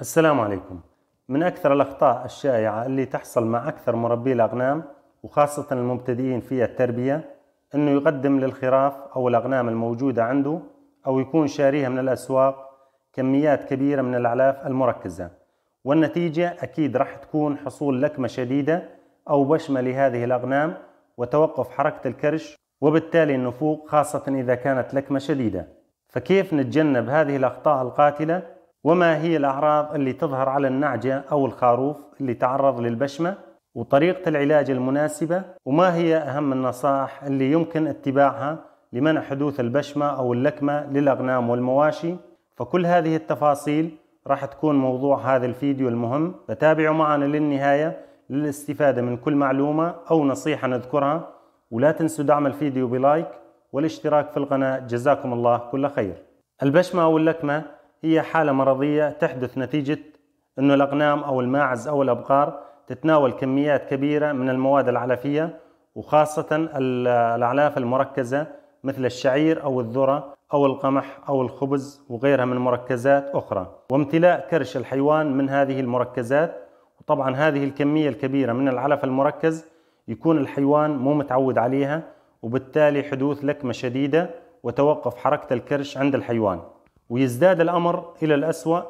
السلام عليكم من أكثر الأخطاء الشائعة اللي تحصل مع أكثر مربي الأغنام وخاصة المبتدئين في التربية أنه يقدم للخراف أو الأغنام الموجودة عنده أو يكون شاريها من الأسواق كميات كبيرة من الأعلاف المركزة والنتيجة أكيد راح تكون حصول لكمة شديدة أو بشمة لهذه الأغنام وتوقف حركة الكرش وبالتالي النفوق خاصة إذا كانت لكمة شديدة فكيف نتجنب هذه الأخطاء القاتلة وما هي الأعراض اللي تظهر على النعجة أو الخروف اللي تعرض للبشمة وطريقة العلاج المناسبة وما هي أهم النصائح اللي يمكن اتباعها لمنع حدوث البشمة أو اللكمة للأغنام والمواشي فكل هذه التفاصيل راح تكون موضوع هذا الفيديو المهم فتابعوا معنا للنهاية للاستفادة من كل معلومة أو نصيحة نذكرها ولا تنسوا دعم الفيديو بلايك والاشتراك في القناة جزاكم الله كل خير البشمة أو اللكمة هي حالة مرضية تحدث نتيجة أنه الأقنام أو الماعز أو الأبقار تتناول كميات كبيرة من المواد العلفية وخاصة الأعلاف المركزة مثل الشعير أو الذرة أو القمح أو الخبز وغيرها من مركزات أخرى وامتلاء كرش الحيوان من هذه المركزات وطبعا هذه الكمية الكبيرة من العلف المركز يكون الحيوان مو متعود عليها وبالتالي حدوث لكمة شديدة وتوقف حركة الكرش عند الحيوان ويزداد الأمر إلى الأسوأ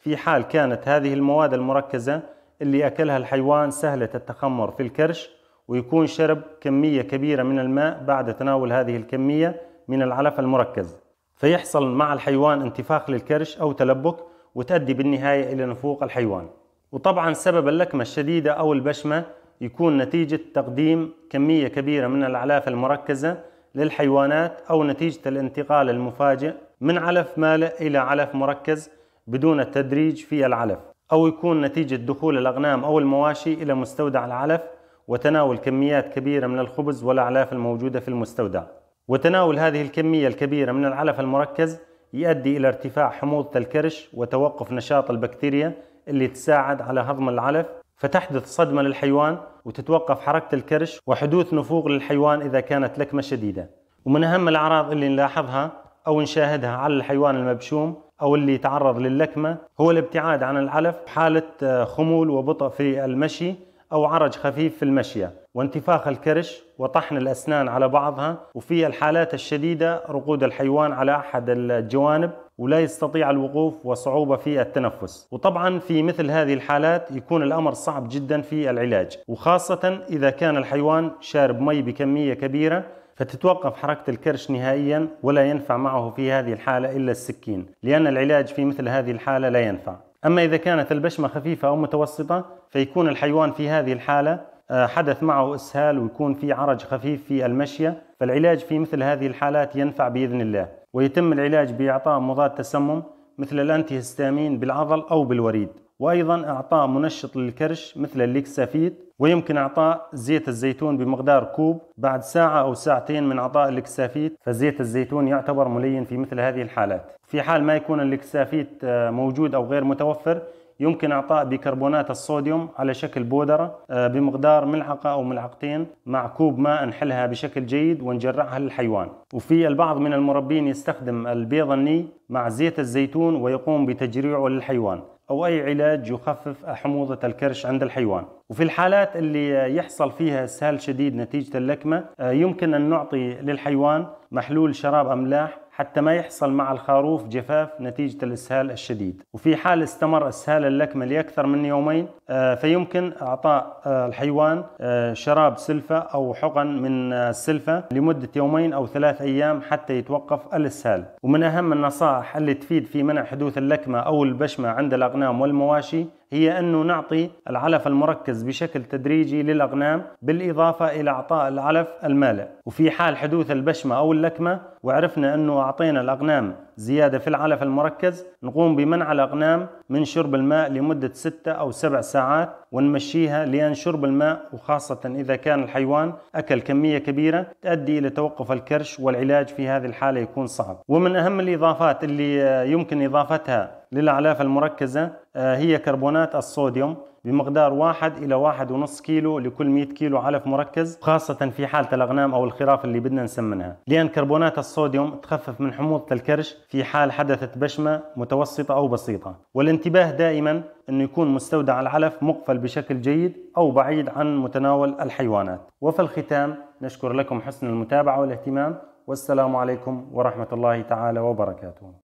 في حال كانت هذه المواد المركزة اللي أكلها الحيوان سهلة التخمر في الكرش ويكون شرب كمية كبيرة من الماء بعد تناول هذه الكمية من العلف المركز فيحصل مع الحيوان انتفاخ للكرش أو تلبك وتؤدي بالنهاية إلى نفوق الحيوان وطبعا سبب اللكمة الشديدة أو البشمة يكون نتيجة تقديم كمية كبيرة من الأعلاف المركزة للحيوانات أو نتيجة الانتقال المفاجئ من علف مالئ إلى علف مركز بدون التدريج في العلف أو يكون نتيجة دخول الأغنام أو المواشي إلى مستودع العلف وتناول كميات كبيرة من الخبز والأعلاف الموجودة في المستودع وتناول هذه الكمية الكبيرة من العلف المركز يؤدي إلى ارتفاع حموضة الكرش وتوقف نشاط البكتيريا اللي تساعد على هضم العلف فتحدث صدمة للحيوان وتتوقف حركة الكرش وحدوث نفوغ للحيوان إذا كانت لكمة شديدة ومن أهم الأعراض اللي نلاحظها أو نشاهدها على الحيوان المبشوم أو اللي تعرض للكمة هو الابتعاد عن العلف حاله آه، خمول وبطء في المشي أو عرج خفيف في المشية وانتفاخ الكرش وطحن الأسنان على بعضها وفي الحالات الشديدة رقود الحيوان على أحد الجوانب ولا يستطيع الوقوف وصعوبة في التنفس وطبعا في مثل هذه الحالات يكون الأمر صعب جدا في العلاج وخاصة إذا كان الحيوان شارب مي بكمية كبيرة فتتوقف حركة الكرش نهائيا ولا ينفع معه في هذه الحالة إلا السكين لأن العلاج في مثل هذه الحالة لا ينفع أما إذا كانت البشمة خفيفة أو متوسطة فيكون الحيوان في هذه الحالة آه، حدث معه إسهال ويكون في عرج خفيف في المشية فالعلاج في مثل هذه الحالات ينفع بإذن الله ويتم العلاج بإعطاء مضاد تسمم مثل الأنتيهستامين بالعضل أو بالوريد وايضا اعطاء منشط للكرش مثل الليكسافيت ويمكن اعطاء زيت الزيتون بمقدار كوب بعد ساعه او ساعتين من اعطاء الليكسافيت فزيت الزيتون يعتبر ملين في مثل هذه الحالات في حال ما يكون الليكسافيت آه، موجود او غير متوفر يمكن اعطاء بيكربونات الصوديوم على شكل بودره آه، بمقدار ملعقه او ملعقتين مع كوب ماء نحلها بشكل جيد ونجرعها للحيوان وفي البعض من المربين يستخدم البيض الني مع زيت الزيتون ويقوم بتجريعه للحيوان أو أي علاج يخفف حموضة الكرش عند الحيوان وفي الحالات اللي يحصل فيها اسهال شديد نتيجة اللكمة آه، يمكن أن نعطي للحيوان محلول شراب أملاح حتى ما يحصل مع الخروف جفاف نتيجة الإسهال الشديد وفي حال استمر إسهال اللكمة لأكثر من يومين آه، فيمكن إعطاء آه، الحيوان آه، شراب سلفة أو حقن من السلفة لمدة يومين أو ثلاث أيام حتى يتوقف الإسهال ومن أهم النصائح اللي تفيد في منع حدوث اللكمة أو البشمة عند الأغنام والمواشي هي أنه نعطي العلف المركز بشكل تدريجي للأغنام بالإضافة إلى أعطاء العلف المالئ وفي حال حدوث البشمة أو اللكمة وعرفنا أنه أعطينا الأغنام زيادة في العلف المركز نقوم بمنع الأغنام من شرب الماء لمدة ستة أو سبع ساعات ونمشيها لأن شرب الماء وخاصة إذا كان الحيوان أكل كمية كبيرة تؤدي إلى توقف الكرش والعلاج في هذه الحالة يكون صعب ومن أهم الإضافات اللي يمكن إضافتها للأعلاف المركزة آه، هي كربونات الصوديوم بمقدار 1 إلى 1.5 كيلو لكل 100 كيلو علف مركز خاصة في حالة الأغنام أو الخراف اللي بدنا نسمنها لأن كربونات الصوديوم تخفف من حموضة الكرش في حال حدثت بشمة متوسطة أو بسيطة والانتباه دائما أنه يكون مستودع العلف مقفل بشكل جيد أو بعيد عن متناول الحيوانات وفي الختام نشكر لكم حسن المتابعة والاهتمام والسلام عليكم ورحمة الله تعالى وبركاته